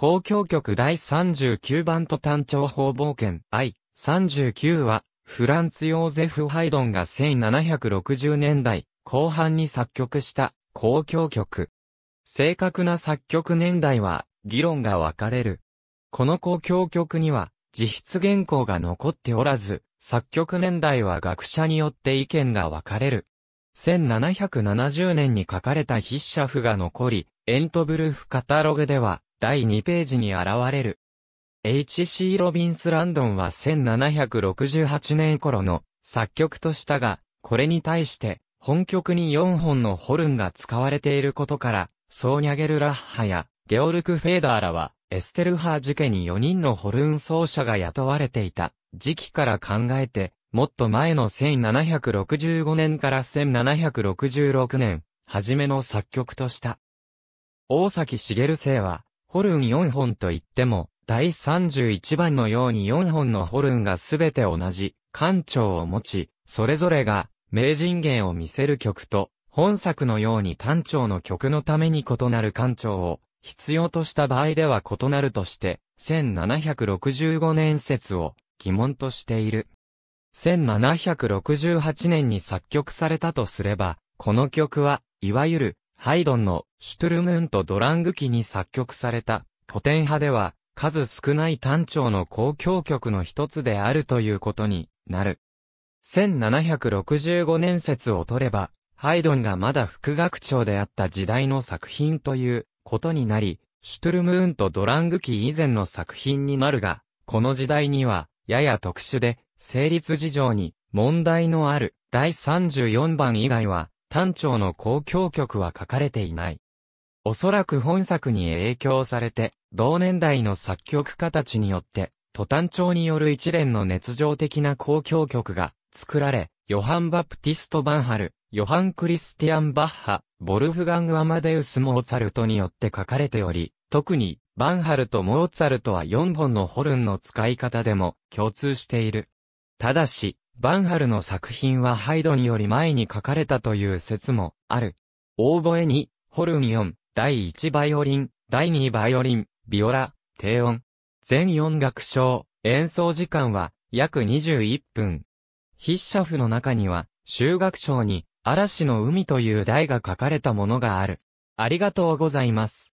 公共曲第39番と単調方冒険 I39 は、フランツ・ヨーゼフ・ハイドンが1760年代後半に作曲した公共曲。正確な作曲年代は議論が分かれる。この公共曲には自筆原稿が残っておらず、作曲年代は学者によって意見が分かれる。1770年に書かれた筆者譜が残り、エントブルフカタログでは、第2ページに現れる。H.C. ロビンス・ランドンは1768年頃の作曲としたが、これに対して本曲に4本のホルンが使われていることから、ソーニャゲル・ラッハやゲオルク・フェーダーらはエステルハー事件に4人のホルン奏者が雇われていた時期から考えて、もっと前の1765年から1766年、初めの作曲とした。大崎茂生は、ホルン4本といっても、第31番のように4本のホルンがすべて同じ、艦長を持ち、それぞれが、名人芸を見せる曲と、本作のように単調の曲のために異なる艦長を必要とした場合では異なるとして、1765年説を疑問としている。1768年に作曲されたとすれば、この曲は、いわゆるハイドンのシュトゥルムント・ドラング期に作曲された古典派では数少ない単調の公共曲の一つであるということになる。1765年説を取れば、ハイドンがまだ副学長であった時代の作品ということになり、シュトゥルムーンとドラング期以前の作品になるが、この時代には、やや特殊で、成立事情に問題のある第34番以外は、単調の交響曲は書かれていない。おそらく本作に影響されて、同年代の作曲家たちによって、都単調による一連の熱情的な交響曲が作られ、ヨハン・バプティスト・バンハル、ヨハン・クリスティアン・バッハ、ボルフガング・アマデウス・モーツァルトによって書かれており、特に、バンハルとモーツァルトは4本のホルンの使い方でも共通している。ただし、バンハルの作品はハイドンより前に書かれたという説もある。オーボエに、ホルオン第1バイオリン、第2バイオリン、ビオラ、低音。全4楽章、演奏時間は約21分。筆者譜の中には、修学章に、嵐の海という題が書かれたものがある。ありがとうございます。